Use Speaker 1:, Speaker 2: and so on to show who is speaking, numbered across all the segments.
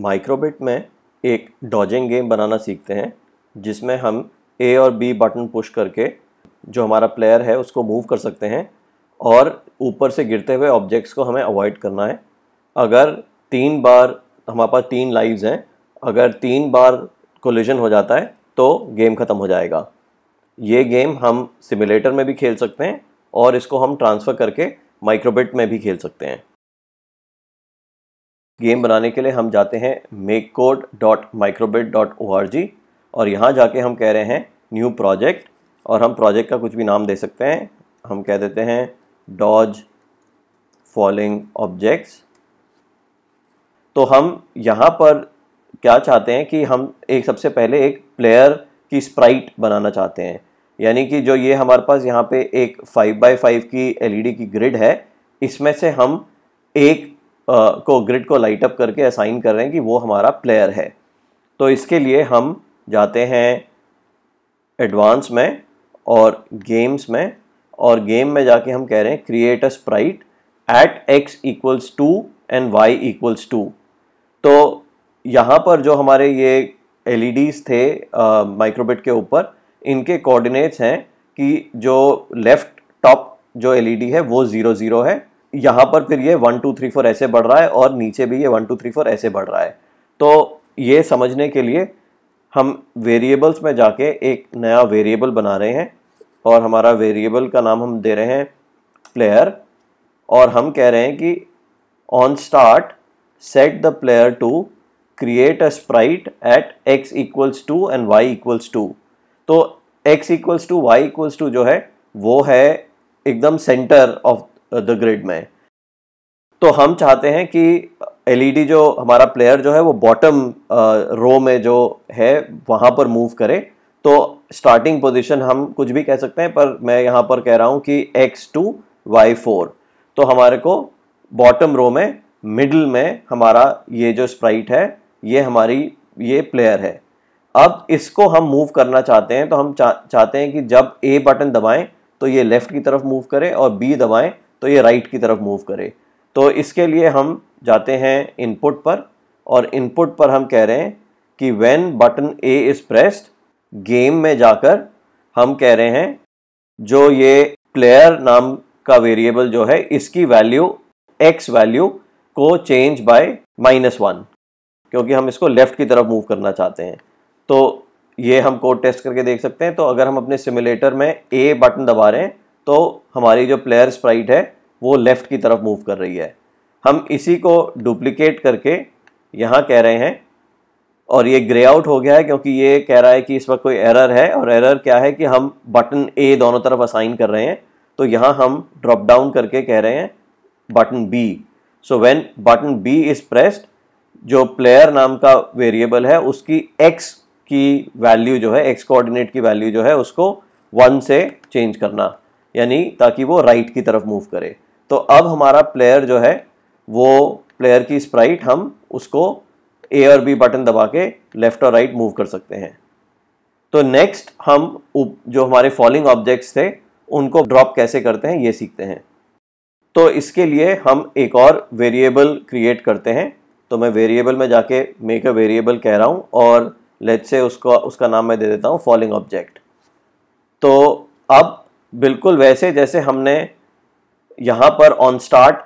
Speaker 1: माइक्रोबिट में एक dodging game बनाना सीखते हैं जिसमें हम ए और बी बटन पुश करके जो हमारा प्लेयर है उसको मूव कर सकते हैं और ऊपर से गिरते हुए ऑब्जेक्ट्स को हमें अवॉइड करना है अगर तीन बार हमारे पास तीन लाइव्स हैं अगर तीन बार कोलिजन हो जाता है तो गेम ख़त्म हो जाएगा ये गेम हम सिमुलेटर में भी खेल सकते हैं और इसको हम ट्रांसफ़र करके माइक्रोबिट में भी खेल सकते हैं गेम बनाने के लिए हम जाते हैं make code dot microbit dot O R G और यहाँ जाके हम कह रहे हैं न्यू प्रोजेक्ट और हम प्रोजेक्ट का कुछ भी नाम दे सकते हैं हम कह देते हैं डॉज फॉलिंग ऑब्जेक्ट्स तो हम यहाँ पर क्या चाहते हैं कि हम एक सबसे पहले एक प्लेयर की स्प्राइट बनाना चाहते हैं यानी कि जो ये हमारे पास यहाँ पे एक फाइव बाई फाइव की एलईडी e की ग्रिड है इसमें से हम एक को ग्रिड को लाइट अप करके असाइन कर रहे हैं कि वो हमारा प्लेयर है तो इसके लिए हम जाते हैं एडवांस में और गेम्स में और गेम में जाके हम कह रहे हैं create a sprite at X equals two and Y equals two तो यहाँ पर जो हमारे ये एलईडीज e थे माइक्रोबिट के ऊपर इनके कोऑर्डिनेट्स हैं कि जो लेफ़्ट टॉप जो एलईडी e है वो ज़ीरो ज़ीरो है यहाँ पर फिर ये वन टू थ्री फोर ऐसे बढ़ रहा है और नीचे भी ये वन टू थ्री फोर ऐसे बढ़ रहा है तो ये समझने के लिए हम वेरिएबल्स में जाके एक नया वेरिएबल बना रहे हैं और हमारा वेरिएबल का नाम हम दे रहे हैं प्लेयर और हम कह रहे हैं कि on start set the player to create a sprite at X equals two and Y equals two तो X equals two Y equals two जो है वो है एकदम centre of the uh, grid में तो हम चाहते हैं कि एलईडी e जो हमारा प्लेयर जो है वो बॉटम रो uh, में जो है वहाँ पर मूव करे तो स्टार्टिंग पोजीशन हम कुछ भी कह सकते हैं पर मैं यहाँ पर कह रहा हूँ कि एक्स टू वाई फोर तो हमारे को बॉटम रो में मिडल में हमारा ये जो स्प्राइट है ये हमारी ये प्लेयर है अब इसको हम मूव करना चाहते हैं तो हम चा, चाहते हैं कि जब ए बटन दबाएं तो ये लेफ़्ट की तरफ मूव करे और बी दबाएं तो ये राइट की तरफ मूव करे तो इसके लिए हम जाते हैं इनपुट पर और इनपुट पर हम कह रहे हैं कि when button A is pressed game में जाकर हम कह रहे हैं जो ये प्लेयर नाम का वेरिएबल जो है इसकी वैल्यू एक्स वैल्यू को चेंज बाय माइनस वन क्योंकि हम इसको लेफ़्ट की तरफ मूव करना चाहते हैं तो ये हम कोड टेस्ट करके देख सकते हैं तो अगर हम अपने सिमुलेटर में ए बटन दबा रहे हैं तो हमारी जो प्लेयर स्प्राइट है वो लेफ़्ट की तरफ मूव कर रही है हम इसी को डुप्लिकेट करके यहाँ कह रहे हैं और ये ग्रे आउट हो गया है क्योंकि ये कह रहा है कि इस वक्त कोई एरर है और एरर क्या है कि हम बटन ए दोनों तरफ असाइन कर रहे हैं तो यहाँ हम ड्रॉप डाउन करके कह रहे हैं button B so when button B is pressed जो प्लेयर नाम का वेरिएबल है उसकी एक्स की वैल्यू जो है एक्स कोऑर्डिनेट की वैल्यू जो है उसको वन से चेंज करना यानी ताकि वो राइट की तरफ मूव करे तो अब हमारा प्लेयर जो है वो प्लेयर की स्प्राइट हम उसको ए और बी बटन दबा के लेफ़्ट और राइट मूव कर सकते हैं तो नेक्स्ट हम जो हमारे फॉलिंग ऑब्जेक्ट्स थे उनको ड्रॉप कैसे करते हैं ये सीखते हैं तो इसके लिए हम एक और वेरिएबल क्रिएट करते हैं तो मैं वेरिएबल में जाके मेक अ वेरिएबल कह रहा हूँ और लेट से उसको उसका नाम मैं दे देता हूँ फॉलिंग ऑब्जेक्ट तो अब बिल्कुल वैसे जैसे हमने यहाँ पर ऑन स्टार्ट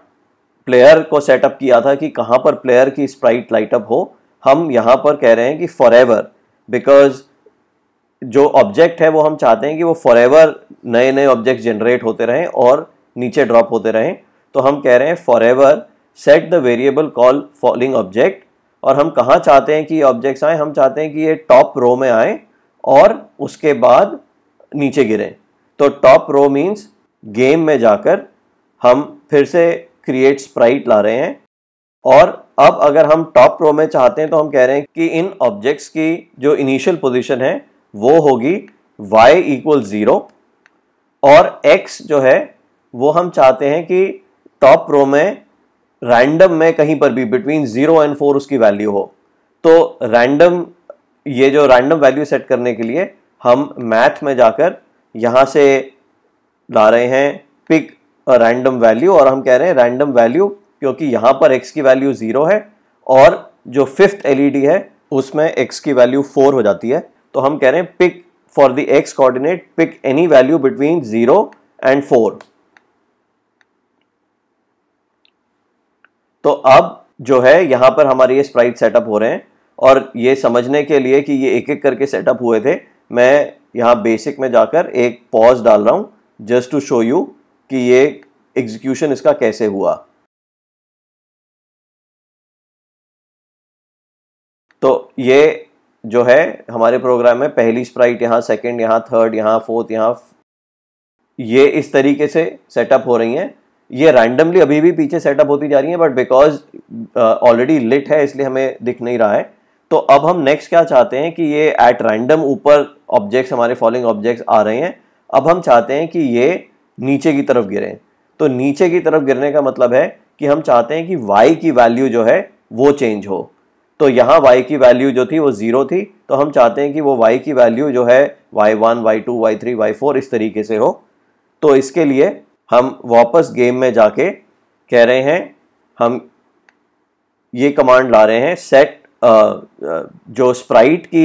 Speaker 1: प्लेयर को सेटअप किया था कि कहाँ पर प्लेयर की स्प्राइट लाइटअप हो हम यहाँ पर कह रहे हैं कि फॉर एवर बिकॉज जो ऑब्जेक्ट है वो हम चाहते हैं कि वो फॉर एवर नए नए ऑब्जेक्ट जनरेट होते रहें और नीचे ड्रॉप होते रहें तो हम कह रहे हैं forever set the variable call falling object और हम कहाँ चाहते हैं कि ये ऑब्जेक्ट्स आएँ हम चाहते हैं कि ये टॉप रो में आएँ और उसके बाद नीचे गिरें तो टॉप रो मीन्स गेम में जाकर हम फिर से क्रिएट स्प्राइट ला रहे हैं और अब अगर हम टॉप रो में चाहते हैं तो हम कह रहे हैं कि इन ऑब्जेक्ट्स की जो इनिशियल पोजीशन है वो होगी y इक्वल ज़ीरो और x जो है वो हम चाहते हैं कि टॉप रो में रैंडम में कहीं पर भी बिटवीन ज़ीरो एंड फोर उसकी वैल्यू हो तो रैंडम ये जो रैंडम वैल्यू सेट करने के लिए हम मैथ में जाकर यहाँ से ला रहे हैं पिक रैंडम वैल्यू और हम कह रहे हैं रैंडम वैल्यू क्योंकि यहाँ पर एक्स की वैल्यू ज़ीरो है और जो फिफ्थ एलईडी e है उसमें एक्स की वैल्यू फोर हो जाती है तो हम कह रहे हैं pick for the X coordinate pick any value between zero and four तो अब जो है यहां पर हमारे ये स्प्राइट सेटअप हो रहे हैं और ये समझने के लिए कि ये एक एक करके सेटअप हुए थे मैं यहाँ बेसिक में जाकर एक पॉज डाल रहा हूँ जस्ट टू शो यू कि ये एग्जीक्यूशन इसका कैसे हुआ तो ये जो है हमारे प्रोग्राम में पहली स्प्राइट यहाँ सेकंड यहाँ थर्ड यहाँ फोर्थ यहाँ ये इस तरीके से सेटअप हो रही हैं ये रैंडमली अभी भी पीछे सेटअप होती जा रही हैं बट बिकॉज ऑलरेडी लिट है इसलिए हमें दिख नहीं रहा है तो अब हम नेक्स्ट क्या चाहते हैं कि ये एट रैंडम ऊपर ऑब्जेक्ट्स हमारे फॉलोइंग ऑब्जेक्ट्स आ रहे हैं अब हम चाहते हैं कि ये नीचे की तरफ गिरे तो नीचे की तरफ गिरने का मतलब है कि हम चाहते हैं कि y की वैल्यू जो है वो चेंज हो तो यहाँ y की वैल्यू जो थी वो ज़ीरो थी तो हम चाहते हैं कि वो y की वैल्यू जो है y1, y2, y3, y4 इस तरीके से हो तो इसके लिए हम वापस गेम में जाके कह रहे हैं हम ये कमांड ला रहे हैं सेट जो स्प्राइट की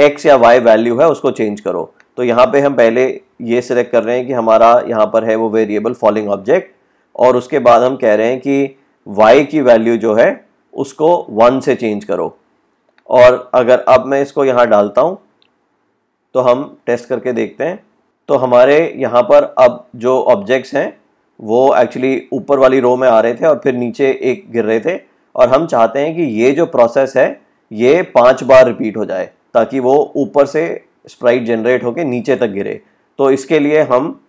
Speaker 1: एक्स या वाई वैल्यू है उसको चेंज करो तो यहाँ पे हम पहले ये सिलेक्ट कर रहे हैं कि हमारा यहाँ पर है वो वेरिएबल फॉलिंग ऑब्जेक्ट और उसके बाद हम कह रहे हैं कि y की वैल्यू जो है उसको वन से चेंज करो और अगर अब मैं इसको यहाँ डालता हूँ तो हम टेस्ट करके देखते हैं तो हमारे यहाँ पर अब जो ऑब्जेक्ट्स हैं वो एक्चुअली ऊपर वाली रो में आ रहे थे और फिर नीचे एक गिर रहे थे और हम चाहते हैं कि ये जो प्रोसेस है ये पांच बार रिपीट हो जाए ताकि वो ऊपर से स्प्राइट जनरेट होके नीचे तक गिरे तो इसके लिए हम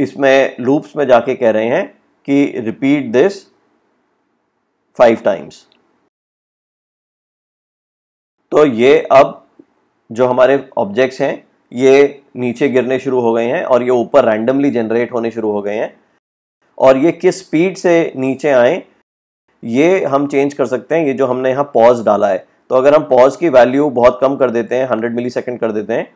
Speaker 1: इसमें लूप्स में जाके कह रहे हैं कि रिपीट दिस फाइव टाइम्स तो ये अब जो हमारे ऑब्जेक्ट्स हैं ये नीचे गिरने शुरू हो गए हैं और ये ऊपर रैंडमली जनरेट होने शुरू हो गए हैं और ये किस स्पीड से नीचे आए ये हम चेंज कर सकते हैं ये जो हमने यहाँ पॉज डाला है तो अगर हम पॉज की वैल्यू बहुत कम कर देते हैं हंड्रेड मिली कर देते हैं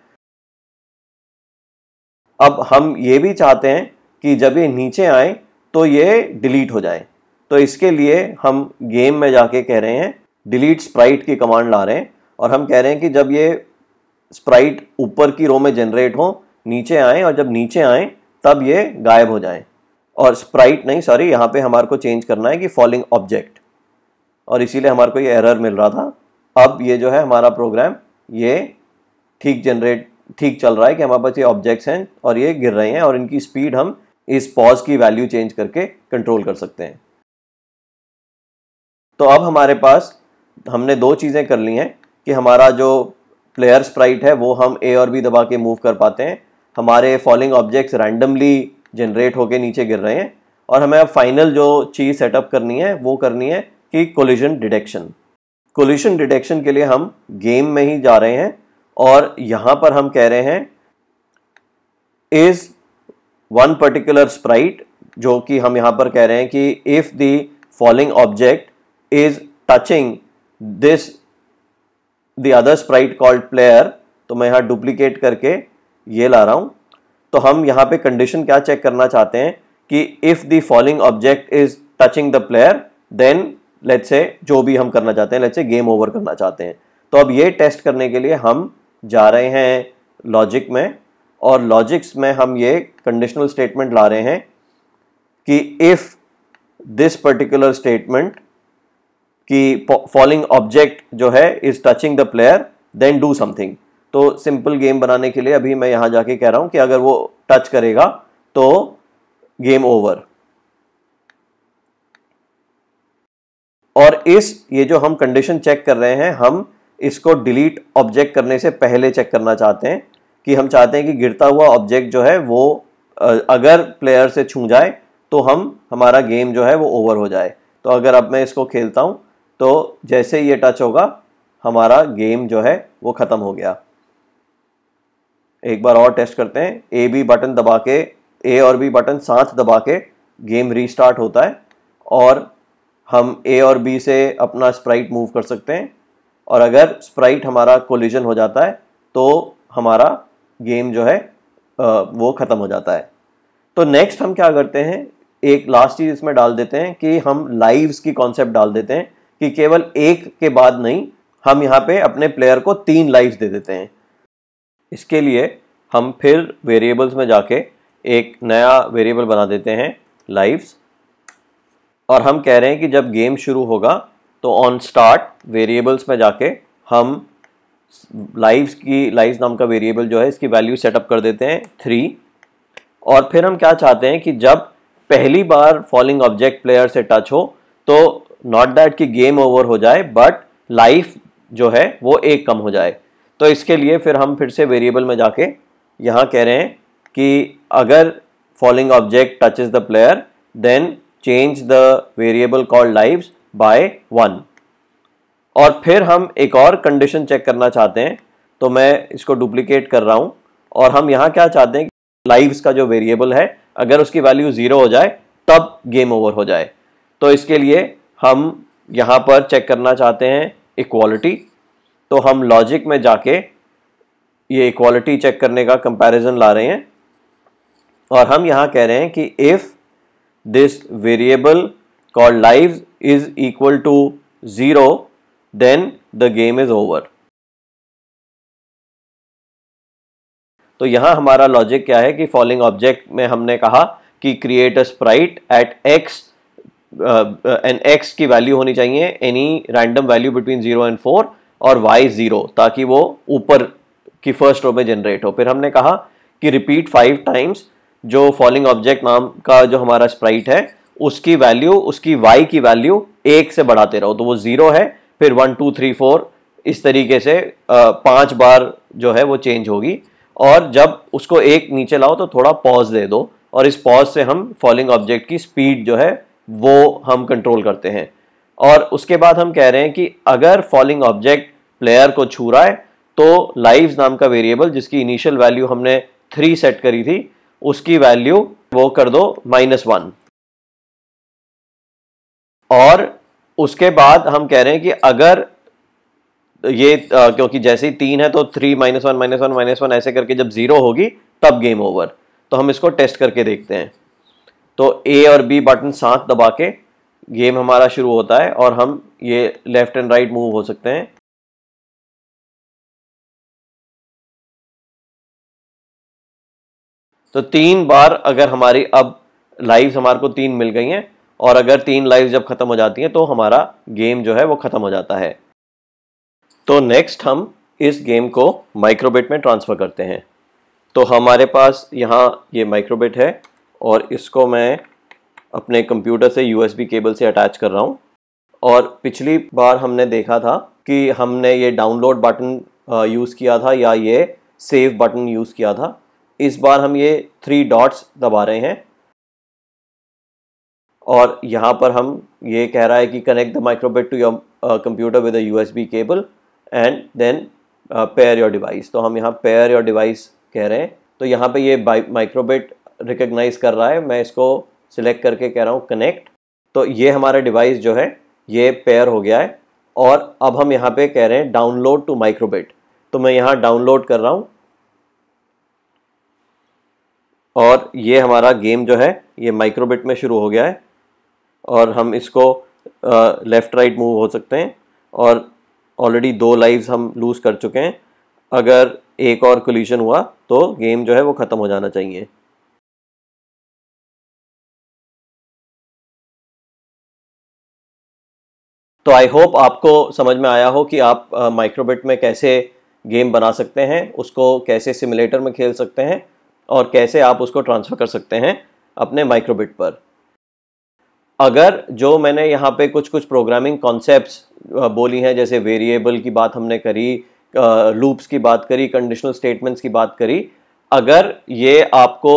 Speaker 1: अब हम ये भी चाहते हैं कि जब ये नीचे आए तो ये डिलीट हो जाए तो इसके लिए हम गेम में जाके कह रहे हैं डिलीट स्प्राइट की कमांड ला रहे हैं और हम कह रहे हैं कि जब ये स्प्राइट ऊपर की रो में जनरेट हो नीचे आए और जब नीचे आए तब ये गायब हो जाएं और स्प्राइट नहीं सॉरी यहाँ पे हमारे को चेंज करना है कि फॉलिंग ऑब्जेक्ट और इसीलिए हमारे को ये एरर मिल रहा था अब ये जो है हमारा प्रोग्राम ये ठीक जनरेट ठीक चल रहा है कि हमारे पास ये ऑब्जेक्ट्स हैं और ये गिर रहे हैं और इनकी स्पीड हम इस पॉज की वैल्यू चेंज करके कंट्रोल कर सकते हैं तो अब हमारे पास हमने दो चीज़ें कर ली हैं कि हमारा जो प्लेयर स्प्राइट है वो हम ए और बी दबा के मूव कर पाते हैं हमारे फॉलिंग ऑब्जेक्ट्स रैंडमली जनरेट होके नीचे गिर रहे हैं और हमें अब फाइनल जो चीज़ सेटअप करनी है वो करनी है कि कोलिशन डिटेक्शन कोलिशन डिटेक्शन के लिए हम गेम में ही जा रहे हैं और यहां पर हम कह रहे हैं इज़ वन पर्टिकुलर स्प्राइट जो कि हम यहां पर कह रहे हैं कि if the following object is touching this the other sprite called player तो मैं यहां डुप्लीकेट करके ये ला रहा हूं तो हम यहाँ पे कंडीशन क्या चेक करना चाहते हैं कि if the following object is touching the player then let's say जो भी हम करना चाहते हैं लेट्स से गेम ओवर करना चाहते हैं तो अब ये टेस्ट करने के लिए हम जा रहे हैं लॉजिक में और लॉजिक्स में हम ये कंडीशनल स्टेटमेंट ला रहे हैं कि इफ़ दिस पर्टिकुलर स्टेटमेंट कि फॉलिंग ऑब्जेक्ट जो है is touching the player then do something तो सिंपल गेम बनाने के लिए अभी मैं यहां जाके कह रहा हूं कि अगर वो टच करेगा तो गेम ओवर और इस ये जो हम कंडीशन चेक कर रहे हैं हम इसको डिलीट ऑब्जेक्ट करने से पहले चेक करना चाहते हैं कि हम चाहते हैं कि गिरता हुआ ऑब्जेक्ट जो है वो अगर प्लेयर से छू जाए तो हम हमारा गेम जो है वो ओवर हो जाए तो अगर अब मैं इसको खेलता हूं तो जैसे ये टच होगा हमारा गेम जो है वो ख़त्म हो गया एक बार और टेस्ट करते हैं ए बी बटन दबा के ए और बी बटन साथ दबा के गेम रीस्टार्ट होता है और हम ए और बी से अपना स्प्राइट मूव कर सकते हैं और अगर स्प्राइट हमारा कोलिजन हो जाता है तो हमारा गेम जो है वो ख़त्म हो जाता है तो नेक्स्ट हम क्या करते हैं एक लास्ट चीज़ इसमें डाल देते हैं कि हम लाइव्स की कॉन्सेप्ट डाल देते हैं कि केवल एक के बाद नहीं हम यहाँ पे अपने प्लेयर को तीन लाइव्स दे देते हैं इसके लिए हम फिर वेरिएबल्स में जाके एक नया वेरिएबल बना देते हैं लाइव्स और हम कह रहे हैं कि जब गेम शुरू होगा तो ऑन स्टार्ट वेरिएबल्स में जाके हम लाइव्स की लाइव्स नाम का वेरिएबल जो है इसकी वैल्यू सेटअप कर देते हैं थ्री और फिर हम क्या चाहते हैं कि जब पहली बार फॉलिंग ऑब्जेक्ट प्लेयर से टच हो तो नॉट डैट कि गेम ओवर हो जाए बट लाइफ जो है वो एक कम हो जाए तो इसके लिए फिर हम फिर से वेरिएबल में जाके यहाँ कह रहे हैं कि अगर following object is the player then change the variable call lives by one और फिर हम एक और कंडीशन चेक करना चाहते हैं तो मैं इसको डुप्लीकेट कर रहा हूँ और हम यहाँ क्या चाहते हैं लाइव्स का जो वेरिएबल है अगर उसकी वैल्यू ज़ीरो हो जाए तब गेम ओवर हो जाए तो इसके लिए हम यहाँ पर चेक करना चाहते हैं इक्वालिटी तो हम लॉजिक में जाके ये इक्वालिटी चेक करने का कंपैरिजन ला रहे हैं और हम यहाँ कह रहे हैं कि if this variable call live is equal to zero then the game is over तो यहाँ हमारा लॉजिक क्या है कि फॉलोइंग ऑब्जेक्ट में हमने कहा कि create a sprite at X and X की वैल्यू होनी चाहिए any random value between zero and four और वाई ज़ीरो ताकि वो ऊपर की फर्स्ट रो में जनरेट हो फिर हमने कहा कि रिपीट फाइव टाइम्स जो फॉलिंग ऑब्जेक्ट नाम का जो हमारा स्प्राइट है उसकी वैल्यू उसकी वाई की वैल्यू एक से बढ़ाते रहो तो वो ज़ीरो है फिर वन टू थ्री फोर इस तरीके से पांच बार जो है वो चेंज होगी और जब उसको एक नीचे लाओ तो थोड़ा पॉज दे दो और इस पॉज से हम फॉलिंग ऑब्जेक्ट की स्पीड जो है वो हम कंट्रोल करते हैं और उसके बाद हम कह रहे हैं कि अगर फॉलिंग ऑब्जेक्ट प्लेयर को छू रहा है तो लाइव नाम का वेरिएबल जिसकी इनिशियल वैल्यू हमने थ्री सेट करी थी उसकी वैल्यू वो कर दो माइनस वन और उसके बाद हम कह रहे हैं कि अगर ये आ, क्योंकि जैसे ही तीन है तो three minus one minus one minus one ऐसे करके जब जीरो होगी तब गेम ओवर तो हम इसको टेस्ट करके देखते हैं तो ए और बी बटन साथ दबा के गेम हमारा शुरू होता है और हम ये लेफ्ट एंड राइट मूव हो सकते हैं तो तीन बार अगर हमारी अब लाइव्स हमारे को तीन मिल गई हैं और अगर तीन लाइव जब ख़त्म हो जाती हैं तो हमारा गेम जो है वो ख़त्म हो जाता है तो नेक्स्ट हम इस गेम को माइक्रोबेट में ट्रांसफ़र करते हैं तो हमारे पास यहाँ ये माइक्रोबेट है और इसको मैं अपने कंप्यूटर से यूएसबी केबल से अटैच कर रहा हूँ और पिछली बार हमने देखा था कि हमने ये डाउनलोड बटन यूज़ किया था या ये सेव बटन यूज़ किया था इस बार हम ये थ्री डॉट्स दबा रहे हैं और यहाँ पर हम ये कह रहा है कि connect the microbit to your computer with U S B cable and then pair your device तो हम यहाँ पेयर योर डिवाइस कह रहे हैं तो यहाँ पे ये माइक्रोबिट रिकग्नाइज कर रहा है मैं इसको सिलेक्ट करके कह रहा हूँ कनेक्ट तो ये हमारा डिवाइस जो है ये पेयर हो गया है और अब हम यहाँ पे कह रहे हैं डाउनलोड टू माइक्रोबिट तो मैं यहाँ डाउनलोड कर रहा हूँ और ये हमारा गेम जो है ये माइक्रोबिट में शुरू हो गया है और हम इसको लेफ़्ट राइट मूव हो सकते हैं और ऑलरेडी दो लाइव्स हम लूज़ कर चुके हैं अगर एक और कोल्यूशन हुआ तो गेम जो है वो ख़त्म हो जाना चाहिए तो आई होप आपको समझ में आया हो कि आप माइक्रोबिट में कैसे गेम बना सकते हैं उसको कैसे सिमुलेटर में खेल सकते हैं और कैसे आप उसको ट्रांसफ़र कर सकते हैं अपने माइक्रोबिट पर अगर जो मैंने यहाँ पे कुछ कुछ प्रोग्रामिंग कॉन्सेप्ट्स बोली हैं जैसे वेरिएबल की बात हमने करी लूप्स की बात करी कंडीशनल स्टेटमेंट्स की बात करी अगर ये आपको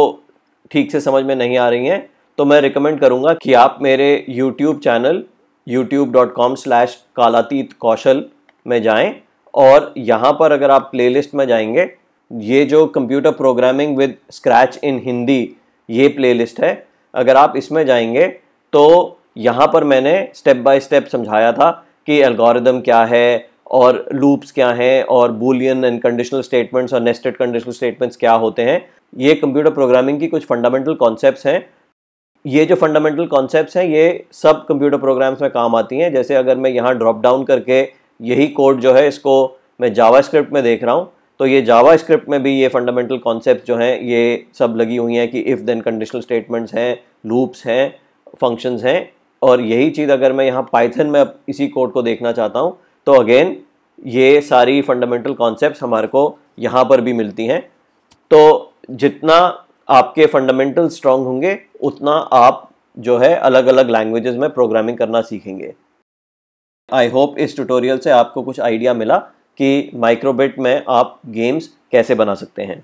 Speaker 1: ठीक से समझ में नहीं आ रही हैं तो मैं रिकमेंड करूँगा कि आप मेरे YouTube channel YouTube dot com slash Kalateet Kaushal में जाएं और यहाँ पर अगर आप प्लेलिस्ट में जाएंगे ये जो computer programming with Scratch in Hindi ये प्लेलिस्ट है अगर आप इसमें जाएंगे तो यहाँ पर मैंने स्टेप बाय स्टेप समझाया था कि एल्गोरिदम क्या है और लूप्स क्या हैं और बुलियन एंड कंडीशनल स्टेटमेंट्स और नेस्टेड कंडीशनल स्टेटमेंट्स क्या होते हैं ये कंप्यूटर प्रोग्रामिंग की कुछ फंडामेंटल कॉन्सेप्ट्स हैं ये जो फंडामेंटल कॉन्सेप्ट्स हैं ये सब कंप्यूटर प्रोग्राम्स में काम आती हैं जैसे अगर मैं यहाँ ड्रॉप डाउन करके यही कोड जो है इसको मैं जावा में देख रहा हूँ तो ये जावा स्क्रिप्ट में भी ये फंडामेंटल कॉन्सेप्ट जो हैं ये सब लगी हुई हैं कि इफ़ देन कंडीशनल स्टेटमेंट्स हैं लूप्स हैं फंक्शंस हैं और यही चीज़ अगर मैं यहाँ पाइथन में इसी कोड को देखना चाहता हूँ तो अगेन ये सारी फंडामेंटल कॉन्सेप्ट हमारे को यहाँ पर भी मिलती हैं तो जितना आपके फंडामेंटल स्ट्रांग होंगे उतना आप जो है अलग अलग लैंग्वेजेस में प्रोग्रामिंग करना सीखेंगे आई होप इस ट्यूटोरियल से आपको कुछ आइडिया मिला कि माइक्रोबिट में आप गेम्स कैसे बना सकते हैं